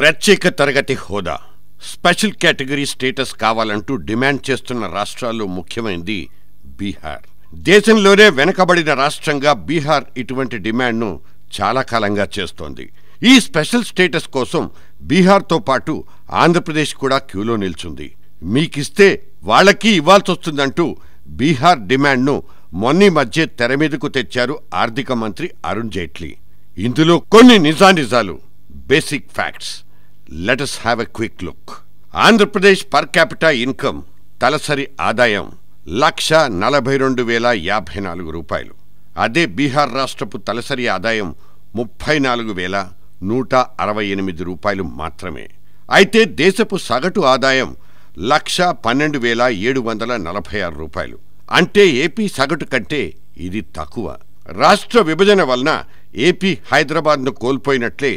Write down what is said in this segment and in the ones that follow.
ప్రత్యేక తరగతి హోదా స్పెషల్ కేటగిరీ స్టేటస్ కావాలంటూ డిమాండ్ చేస్తున్న రాష్ట్రాల్లో ముఖ్యమైనది బీహార్ దేశంలోనే వెనకబడిన రాష్ట్రంగా బీహార్ ఇటువంటి డిమాండ్ను చాలా కాలంగా చేస్తోంది ఈ స్పెషల్ స్టేటస్ కోసం బీహార్తో పాటు ఆంధ్రప్రదేశ్ కూడా క్యూలో నిల్చుంది మీకిస్తే వాళ్ళకి వస్తుందంటూ బీహార్ డిమాండ్ను మొన్నీ మధ్య తెర మీదకు తెచ్చారు ఆర్థిక మంత్రి అరుణ్ జైట్లీ ఇందులో కొన్ని నిజానిజాలు basic facts let us have a quick look Andhra Pradesh per capita income తలసరి ఆదాయం లక్ష నలభై రెండు వేల యాభై నాలుగు రూపాయలు అదే బీహార్ రాష్ట్రపు తలసరి ఆదాయం ముప్పై నాలుగు వేల నూట అరవై ఎనిమిది రూపాయలు మాత్రమే అయితే దేశపు సగటు ఆదాయం లక్ష పన్నెండు వేల ఏడు వందల నలభై ఆరు రూపాయలు అంటే ఏపీ సగటు కంటే ఇది తక్కువ రాష్ట్ర విభజన వలన ఏపీ హైదరాబాద్ను కోల్పోయినట్లే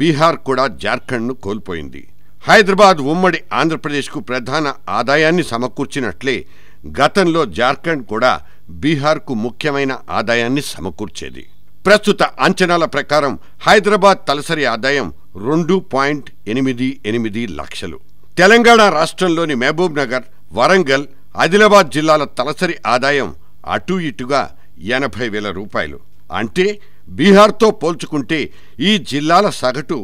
బీహార్ కూడా జార్ఖండ్ను కోల్పోయింది హైదరాబాద్ ఉమ్మడి ఆంధ్రప్రదేశ్కు ప్రధాన ఆదాయాన్ని సమకూర్చినట్లే గతంలో జార్ఖండ్ కూడా బీహార్కు ముఖ్యమైన ఆదాయాన్ని సమకూర్చేది ప్రస్తుత అంచనాల ప్రకారం హైదరాబాద్ తలసరి ఆదాయం రెండు పాయింట్ ఎనిమిది ఎనిమిది లక్షలు తెలంగాణ రాష్ట్రంలోని మహబూబ్ నగర్ వరంగల్ ఆదిలాబాద్ జిల్లాల తలసరి ఆదాయం అటూ ఇటుగా ఎనభై వేల రూపాయలు అంటే బీహార్తో పోల్చుకుంటే ఈ జిల్లాల సగటు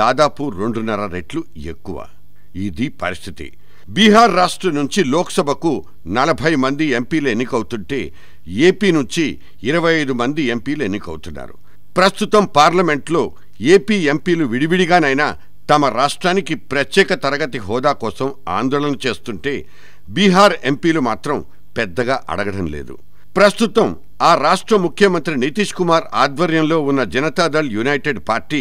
దాదాపు రెండున్నర రెట్లు ఎక్కువ ఇది పరిస్థితి బీహార్ రాష్ట్రం నుంచి లోక్సభకు నలభై మంది ఎంపీలు ఎన్నికవుతుంటే ఏపీ నుంచి ఇరవై ఐదు మంది ఎంపీలు ఎన్నికవుతున్నారు ప్రస్తుతం పార్లమెంట్లో ఏపీ ఎంపీలు విడివిడిగానైనా తమ రాష్ట్రానికి ప్రత్యేక తరగతి హోదా కోసం ఆందోళన చేస్తుంటే బీహార్ ఎంపీలు మాత్రం పెద్దగా అడగడం లేదు ప్రస్తుతం ఆ రాష్ట్ర ముఖ్యమంత్రి నితీష్ కుమార్ ఆధ్వర్యంలో ఉన్న జనతాదళ్ యునైటెడ్ పార్టీ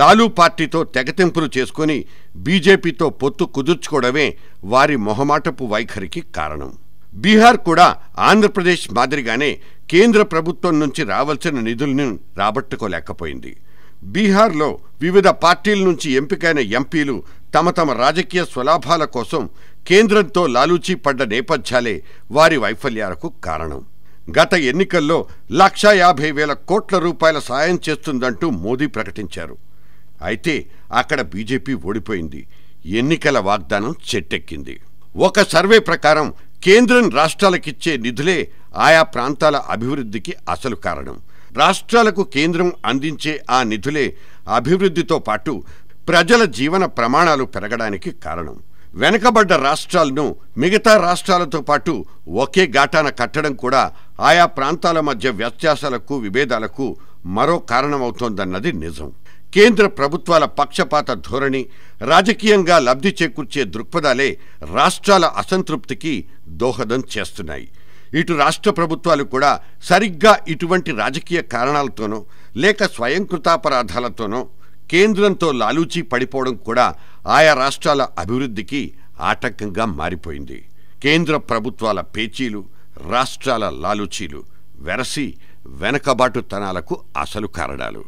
లాలూ పార్టీతో తెగతింపులు చేసుకుని బీజేపీతో పొత్తు కుదుర్చుకోవడమే వారి మొహమాటపు వైఖరికి కారణం బీహార్ కూడా ఆంధ్రప్రదేశ్ మాదిరిగానే కేంద్ర ప్రభుత్వం నుంచి రావాల్సిన నిధులను రాబట్టుకోలేకపోయింది బీహార్లో వివిధ పార్టీల నుంచి ఎంపికైన ఎంపీలు తమ తమ రాజకీయ స్వలాభాల కోసం కేంద్రంతో లాలూచీ పడ్డ నేపథ్యాలే వారి వైఫల్యాలకు కారణం గత ఎన్నికల్లో లక్ష యాభై వేల కోట్ల రూపాయల సాయం చేస్తుందంటూ మోదీ ప్రకటించారు అయితే అక్కడ బీజేపీ ఓడిపోయింది ఎన్నికల వాగ్దానం చెట్టెక్కింది ఒక సర్వే ప్రకారం కేంద్రం రాష్ట్రాలకిచ్చే నిధులే ఆయా ప్రాంతాల అభివృద్ధికి అసలు కారణం రాష్ట్రాలకు కేంద్రం అందించే ఆ నిధులే అభివృద్ధితో పాటు ప్రజల జీవన ప్రమాణాలు పెరగడానికి కారణం వెనకబడ్డ రాష్ట్రాలను మిగతా రాష్ట్రాలతో పాటు ఒకే ఘాటాన కట్టడం కూడా ఆయా ప్రాంతాల మధ్య వ్యత్యాసాలకు విభేదాలకు మరో కారణమవుతోందన్నది నిజం కేంద్ర ప్రభుత్వాల పక్షపాత ధోరణి రాజకీయంగా లబ్ధి చేకూర్చే దృక్పథాలే రాష్ట్రాల అసంతృప్తికి దోహదం చేస్తున్నాయి ఇటు రాష్ట్ర ప్రభుత్వాలు కూడా సరిగ్గా ఇటువంటి రాజకీయ కారణాలతోనో లేక స్వయంకృతాపరాధాలతోనో కేంద్రంతో లాలూచీ పడిపోవడం కూడా ఆయా రాష్ట్రాల అభివృద్ధికి ఆటంకంగా మారిపోయింది కేంద్ర ప్రభుత్వాల పేచీలు రాష్ట్రాల లాలూచీలు వెరసి వెనకబాటుతనాలకు అసలు కారణాలు